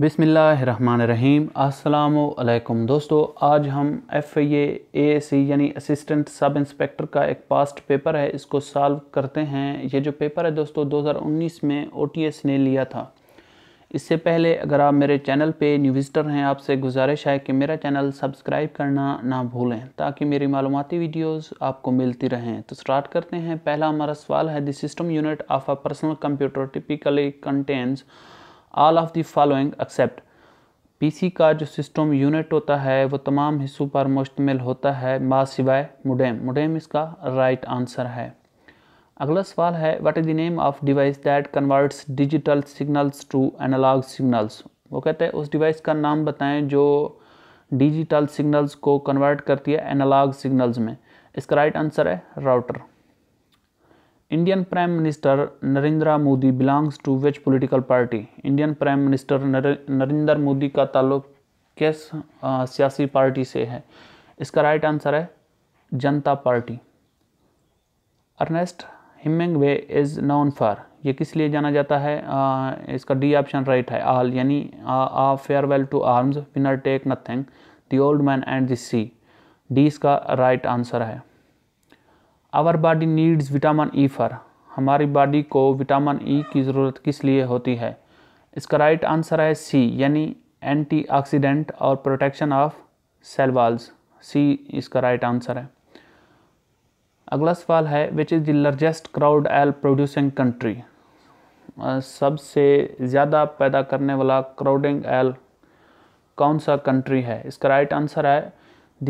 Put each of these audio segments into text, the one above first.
बिसमीम् अल्लाम दोस्तों आज हम एफ ए ए सी यानी असिस्टेंट सब इंस्पेक्टर का एक पास्ट पेपर है इसको सॉल्व करते हैं ये जो पेपर है दोस्तों 2019 में ओ ने लिया था इससे पहले अगर आप मेरे चैनल पे न्यू विजिटर हैं आपसे गुजारिश है कि मेरा चैनल सब्सक्राइब करना ना भूलें ताकि मेरी मालूमती वीडियोस आपको मिलती रहें तो स्टार्ट करते हैं पहला हमारा सवाल है the system system unit of a personal computer typically contains all of the following except PC का जो सिस्टम यूनिट होता है वो तमाम हिस्सों पर मुश्तमिल होता है मा सिवाय मुडेम मुडेम इसका राइट right आंसर है अगला सवाल है what is the name of device that converts digital signals to analog signals वो कहते हैं उस डिवाइस का नाम बताएं जो डिजिटल सिग्नल्स को कन्वर्ट करती है एनालॉग सिग्नल्स में इसका राइट आंसर है router Indian prime minister Narendra Modi belongs to which political party Indian prime minister Narendra Modi का ताल्लुक किस सियासी पार्टी से है इसका राइट आंसर है Janata Party Ernest way is known for ये किस लिए जाना जाता है आ, इसका डी ऑप्शन राइट है आल यानी A Farewell to Arms Winner Take Nothing The Old Man and the Sea D इसका राइट आंसर है our body needs vitamin E for हमारी बॉडी को विटामिन ई e की ज़रूरत किस लिए होती है इसका राइट आंसर है सी यानी एंटीऑक्सीडेंट और protection of cell walls C इसका राइट आंसर है अगला सवाल है which is the largest crude oil producing country सबसे ज़्यादा पैदा करने वाला क्राउडिंग एल कौन सा कंट्री है इसका राइट आंसर है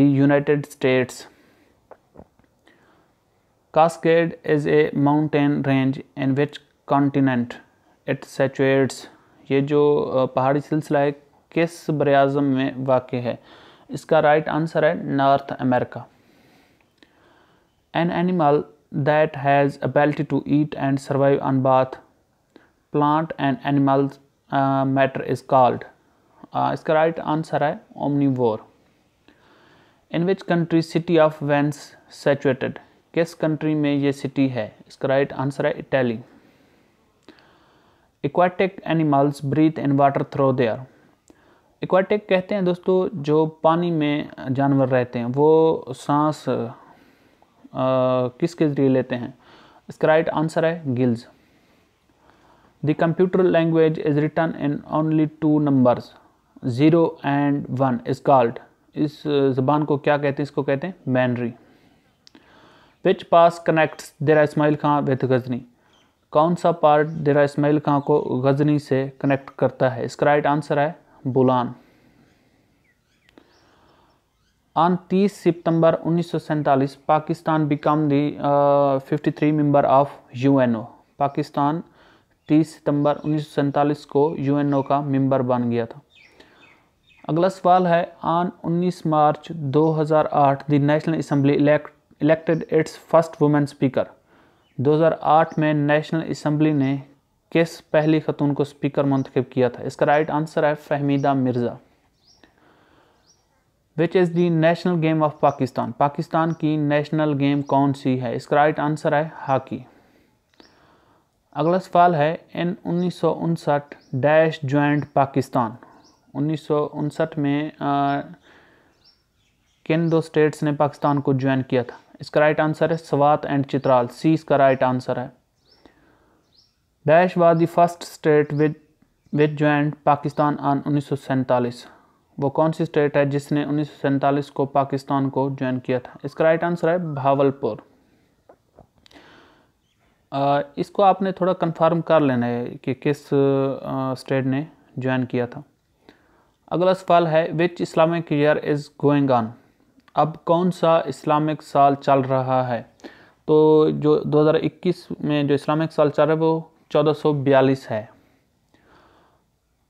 the United States Cascade is a mountain range in which continent it saturates ये जो पहाड़ी सिलसिला है किस बरअज़म में वाक़ है इसका राइट आंसर है North America an animal that has ability to eat and survive on both plant and animal matter is called इसका राइट आंसर है omnivore in which country city of Venice situated किस country में ये city है इसका right answer है Italy aquatic animals breathe in water through their aquatic कहते हैं दोस्तों जो पानी में जानवर रहते हैं वो सांस किसके ज़रिए लेते हैं इसका राइट आंसर है gills the computer language is written in only two numbers zero and one is called इस ज़बान को क्या कहते हैं इसको कहते हैं मैनरी विच पास कनेक्ट देरा इसमाइल खां विथ गजनी कौन सा पार्ट देरा इसमाइल खां को गजनी से कनेक्ट करता है इसका राइट आंसर है बुलान ऑन तीस सितंबर उन्नीस Pakistan become the fifty three member of U N O Pakistan तीस सितंबर उन्नीस को यू एन ओ का मेम्बर बन गया था अगला सवाल है on 19 March 2008 the national assembly elect elected its first women speaker 2008 में नेशनल असम्बली ने किस पहली खतून को स्पीकर मंतखब किया था इसका राइट आंसर है Fahmida Mirza which is the national game of Pakistan Pakistan की नेशनल गेम कौन सी है इसका राइट आंसर है हॉकी अगला सवाल है इन उन्नीस डैश ज्वाइंट पाकिस्तान उन्नीस में आ, किन दो स्टेट्स ने पाकिस्तान को ज्वाइन किया था इसका राइट आंसर है सवात एंड चित्राल सी इसका राइट आंसर है dash was the first state with with joint Pakistan on उन्नीस वो कौन सी स्टेट है जिसने उन्नीस को पाकिस्तान को ज्वाइन किया था इसका राइट आंसर है भावलपुर इसको आपने थोड़ा कंफर्म कर लेना है कि किस स्टेट ने ज्वाइन किया था अगला सवाल है which Islamic year is going on अब कौन सा इस्लामिक साल चल रहा है तो जो 2021 में जो इस्लामिक साल चल रहा है वो 1442 है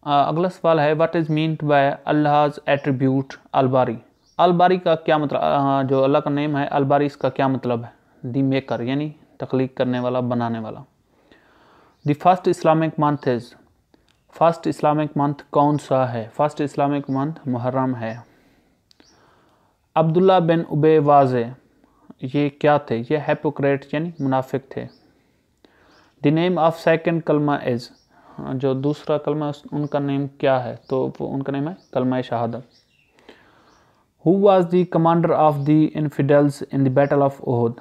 आ, अगला सवाल है what is mean by Allah's attribute Albari Albari का क्या मतलब जो अल्लाह का नेम है अलबारी इसका क्या मतलब है दी मेकर यानी तख्लीक करने वाला बनाने वाला the first Islamic month is first Islamic month कौन सा है फर्स्ट इस्लामिक मंथ मुहर्रम है अब्दुल्ला बिन उबे वाजे ये क्या थे ये हेपोक्रेट यानी मुनाफिक थे the name of second kalma is जो दूसरा कलमा उनका नेम क्या है तो वो उनका नेम है कलमा शहादत who was the commander of the infidels in the battle of Uhud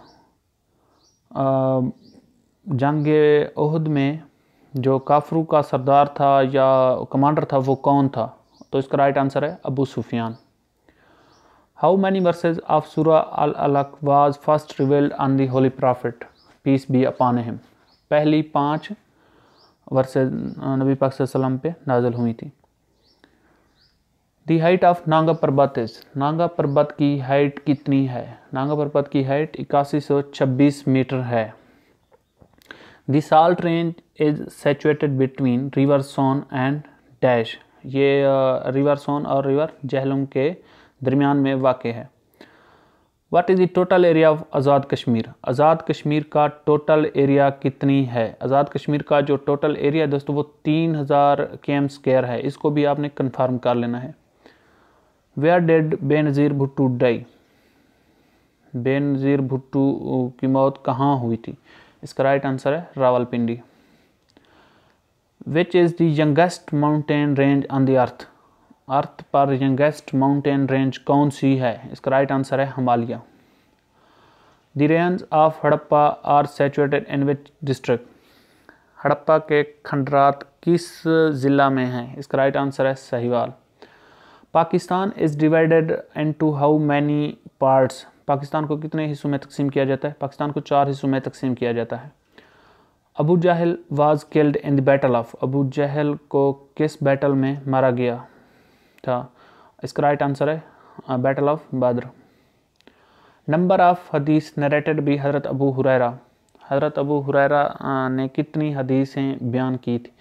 जंग ओहद में जो काफरू का सरदार था या कमांडर था वो कौन था तो इसका राइट आंसर है Abu Sufiyan How many verses of Surah Al Alaq was first revealed on the Holy Prophet, peace be upon him? पहली पाँच वर्से नबी पाक सल्लम पे नाजल हुई थी the height of Nanga Parbat is Nanga Parbat की हाइट कितनी है नांगा पर्बत की हाइट इक्यासी सौ छब्बीस मीटर है the salt range is situated between river Soan and dash ये रिवर सोन और रिवर जहलम के दरमियान में वाक़ है what is the total area of Azad Kashmir Azad Kashmir का टोटल एरिया कितनी है आज़ाद कश्मीर का जो टोटल एरिया है दोस्तों वो तीन हज़ार के एम स्केयर है इसको भी आपने कन्फर्म कर लेना है where did Benazir Bhutto die Benazir Bhutto की मौत कहाँ हुई थी इसका राइट आंसर है Rawalpindi which is youngest mountain range on the earth earth पर यंगेस्ट माउंटेन रेंज कौन सी है इसका राइट आंसर है Himalaya the range of Harappa are situated in which district Harappa के खंडरात किस ज़िला में है इसका राइट आंसर है Sahiwal Pakistan is divided into how many parts Pakistan को कितने हिस्सों में तकसीम किया जाता है पाकिस्तान को चार हिस्सों में तकसीम किया जाता है Abu Jahl was killed in the battle of Abu Jahl को किस बैटल में मारा गया था इसका राइट आंसर है battle of Badr number of hadith narrated by Hazrat Abu Huraira हज़रत अबू हुरैरा ने कितनी हदीसें बयान की थी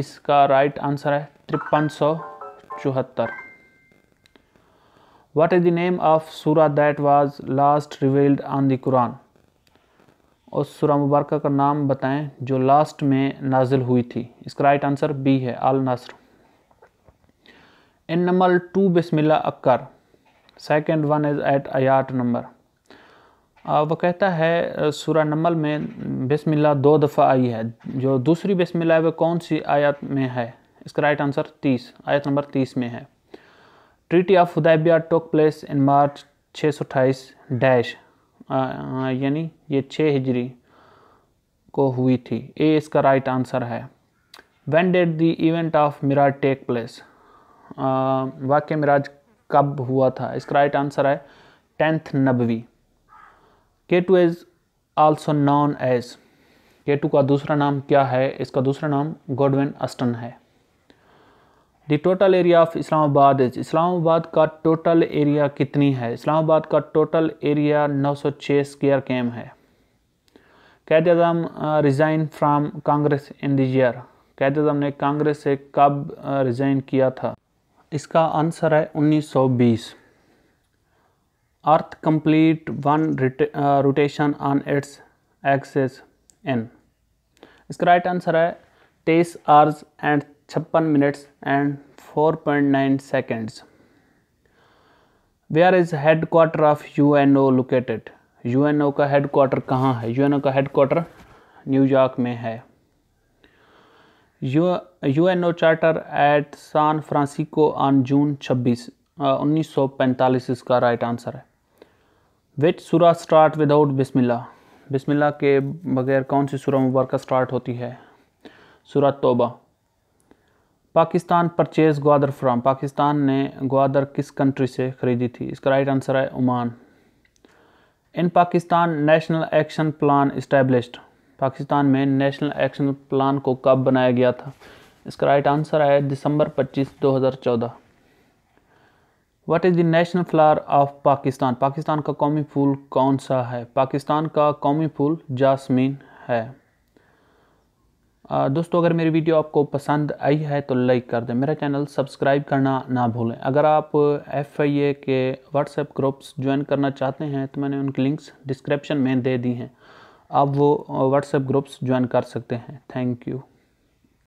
इसका राइट आंसर है तिरपन सौ चौहत्तर what is the name of surah that was last revealed on the Quran उस सूरा मुबारक का नाम बताएं जो लास्ट में नाजिल हुई थी इसका राइट आंसर बी है अल नसर animal टू बिस्मिल्ला अक्कर सेकंड वन इज़ एट आयात नंबर वो कहता है सूरा uh, नमल में बिस्मिल्ला दो दफ़ा आई है जो दूसरी बिस्मिल्ला है वह कौन सी आयत में है इसका राइट आंसर तीस आयत नंबर तीस में है treaty of Hudaybiya took place in March छः सौ अठाईस डैश uh, uh, यानी ये छः हिजरी को हुई थी ए इसका राइट आंसर है when did the event of Miraj take place वाक्य मिराज कब हुआ था इसका राइट आंसर है टेंथ नबवी K two is also known as K two का दूसरा नाम क्या है इसका दूसरा नाम गोडविन अस्टन है the total area of Islamabad is Islamabad का टोटल एरिया कितनी है इस्लामाबाद का टोटल एरिया 906 स्क्वायर केम है Quaid Azam resign from Congress in the Quaid Azam ने कांग्रेस से कब रिज़ाइन किया था इसका आंसर है 1920 earth complete one rotation on its axis an इसका राइट आंसर है तेईस आवर्स एंड छप्पन minutes and 4.9 seconds where is headquarter of U N O located U N O का हेड क्वार्टर कहाँ है यू एन ओ का head quarter New York में है U N O charter at San Francisco on June 26 उन्नीस सौ पैंतालीस इसका राइट आंसर है विच सुरा स्टार्ट विदाउट बिस्मिल्ला बिस्मिल्ला के बगैर कौन सी सुरा मुबारक स्टार्ट होती है सुरा तोबा पाकिस्तान परचेज ग्वादर फ्राम पाकिस्तान ने ग्वादर किस कंट्री से ख़रीदी थी इसका राइट आंसर है Oman in Pakistan national action plan established Pakistan में नेशनल एक्शन प्लान को कब बनाया गया था इसका राइट आंसर है December 25 2014 what is the national flower of Pakistan Pakistan का कौमी फूल कौन सा है पाकिस्तान का कौमी फूल जासमीन है दोस्तों अगर मेरी वीडियो आपको पसंद आई है तो लाइक कर दें मेरा चैनल सब्सक्राइब करना ना भूलें अगर आप एफ आई ए के व्हाट्सएप ग्रुप्स ज्वाइन करना चाहते हैं तो मैंने उनकी लिंक्स डिस्क्रिप्शन में दे दी हैं आप वो व्हाट्सएप ग्रुप्स ज्वाइन कर सकते हैं थैंक यू